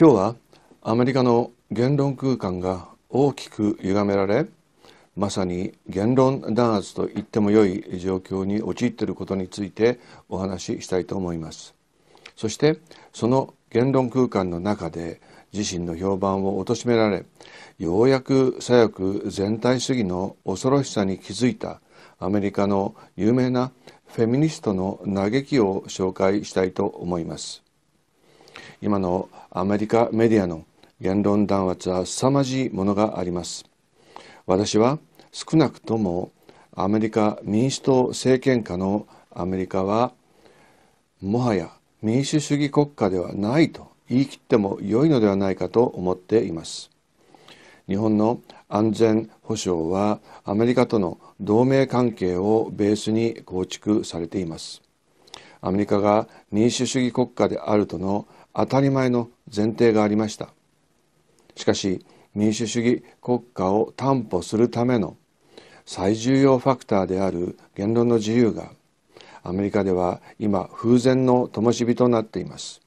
今日はアメリカの言論空間が大きく歪められまさに言論弾圧と言ってもよい状況に陥っていることについてお話ししたいと思いますそしてその言論空間の中で自身の評判を貶められようやく左翼全体主義の恐ろしさに気づいたアメリカの有名なフェミニストの嘆きを紹介したいと思います今のアメリカメディアの言論弾圧は凄まじいものがあります私は少なくともアメリカ民主党政権下のアメリカはもはや民主主義国家ではないと言い切っても良いのではないかと思っています日本の安全保障はアメリカとの同盟関係をベースに構築されていますアメリカが民主主義国家であるとの当たり前の前提がありましたしかし民主主義国家を担保するための最重要ファクターである言論の自由がアメリカでは今風前の灯火となっています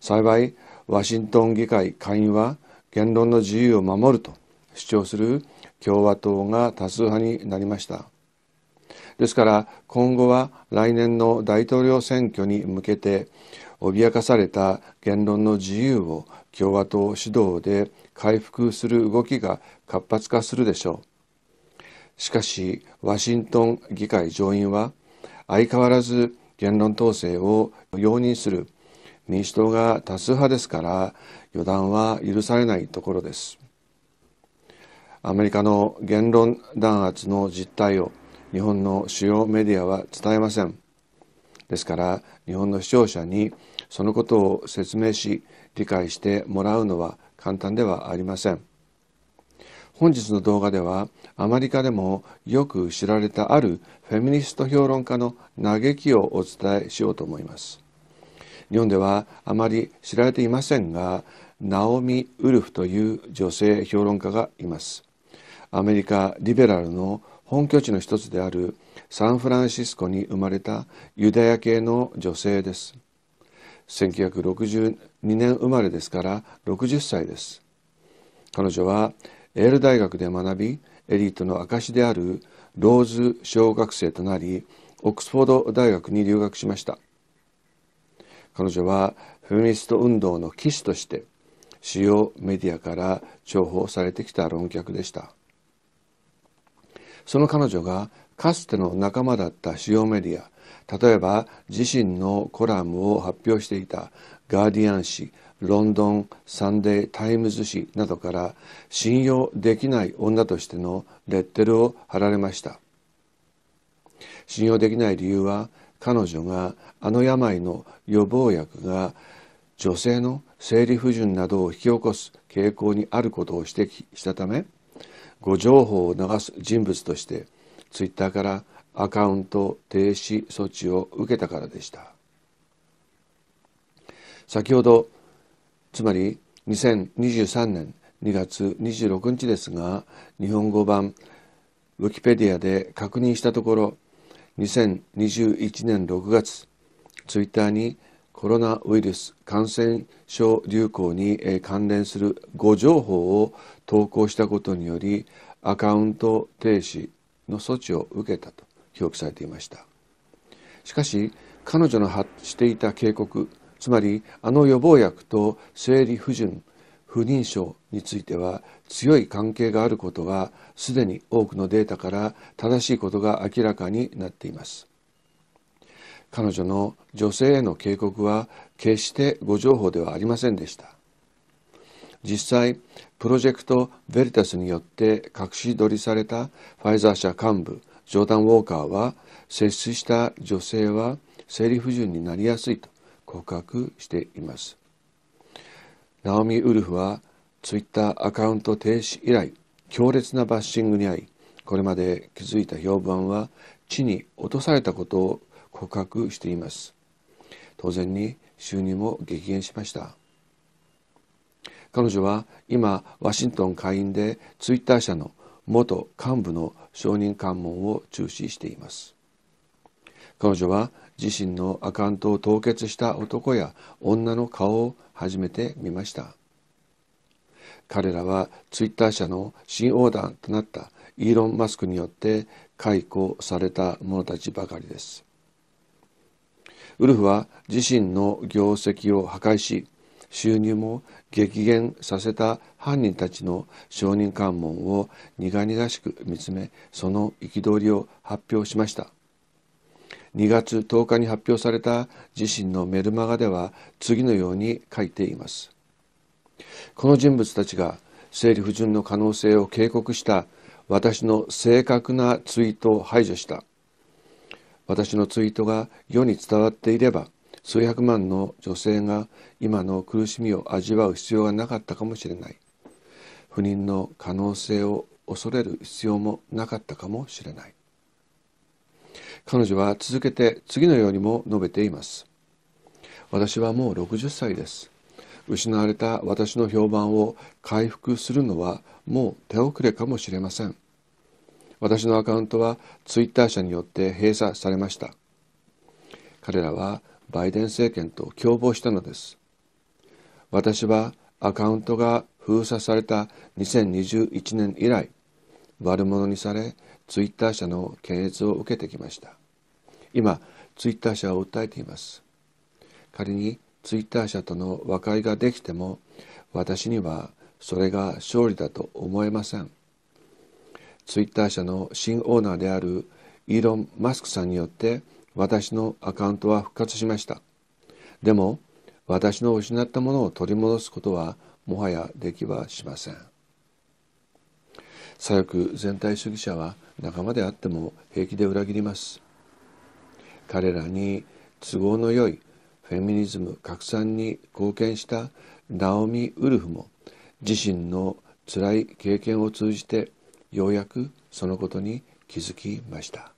幸いワシントン議会下院は言論の自由を守ると主張する共和党が多数派になりましたですから今後は来年の大統領選挙に向けて脅かされた言論の自由を共和党指導で回復する動きが活発化するでしょうしかしワシントン議会上院は相変わらず言論統制を容認する民主党が多数派ですから予断は許されないところですアメリカの言論弾圧の実態を日本の主要メディアは伝えませんですから日本の視聴者にそのことを説明し理解してもらうのは簡単ではありません本日の動画ではアメリカでもよく知られたあるフェミニスト評論家の嘆きをお伝えしようと思います日本ではあまり知られていませんがナオミ・ウルフという女性評論家がいますアメリカリベラルの本拠地の一つであるサンフランシスコに生まれたユダヤ系の女性です1962年生まれですから60歳です彼女はエール大学で学びエリートの証であるローズ小学生となりオックスフォード大学に留学しました彼女はフェミニスト運動の騎士として主要メディアから重宝されてきた論客でしたその彼女がかつての仲間だった主要メディア例えば自身のコラムを発表していたガーディアン紙ロンドンサンデー・タイムズ紙などから信用できない女としてのレッテルを貼られました信用できない理由は彼女があの病の予防薬が女性の生理不順などを引き起こす傾向にあることを指摘したため誤情報を流す人物としてツイッターからアカウント停止措置を受けたからでした先ほどつまり2023年2月26日ですが日本語版ウィキペディアで確認したところ2021年6月ツイッターにコロナウイルス感染症流行に関連する誤情報を投稿したことによりアカウント停止の措置を受けたと表記されていましたしかし彼女の発していた警告つまりあの予防薬と生理不順不妊症については強い関係があることはすでに多くのデータから正しいことが明らかになっています彼女の女性への警告は決して誤情報ではありませんでした実際プロジェクト・ヴェリタスによって隠し撮りされたファイザー社幹部ジョーダン・ウォーカーは接種した女性は生理不順になりやすいと告白していますナオミ・ウルフはツイッターアカウント停止以来強烈なバッシングに遭いこれまで築いた評判は地に落とされたことを告白しています当然に収入も激減しました彼女は今ワシントン下院でツイッター社の元幹部の証人喚問を中止しています彼女は自身のアカウントを凍結した男や女の顔を初めて見ました彼らはツイッター社の新横断となったイーロン・マスクによって解雇された者たちばかりですウルフは自身の業績を破壊し収入も激減させた犯人たちの証人喚問を苦々しく見つめその憤りを発表しました2月10日に発表された自身のメルマガでは次のように書いていますこの人物たちが生理不順の可能性を警告した私の正確なツイートを排除した私のツイートが世に伝わっていれば数百万の女性が今の苦しみを味わう必要がなかったかもしれない不妊の可能性を恐れる必要もなかったかもしれない彼女は続けて次のようにも述べています私はもう60歳です失われた私の評判を回復するのはもう手遅れかもしれません私のアカウントはツイッター社によって閉鎖されました彼らはバイデン政権と共謀したのです私はアカウントが封鎖された2021年以来悪者にされツイッター社の検閲を受けてきました今ツイッター社を訴えています仮にツイッター社との和解ができても私にはそれが勝利だと思えませんツイッター社の新オーナーであるイーロン・マスクさんによって私のアカウントは復活しました。でも、私の失ったものを取り戻すことはもはやできはしません。左翼全体主義者は仲間であっても平気で裏切ります。彼らに都合のよいフェミニズム拡散に貢献したナオミ・ウルフも自身の辛い経験を通じてようやくそのことに気づきました。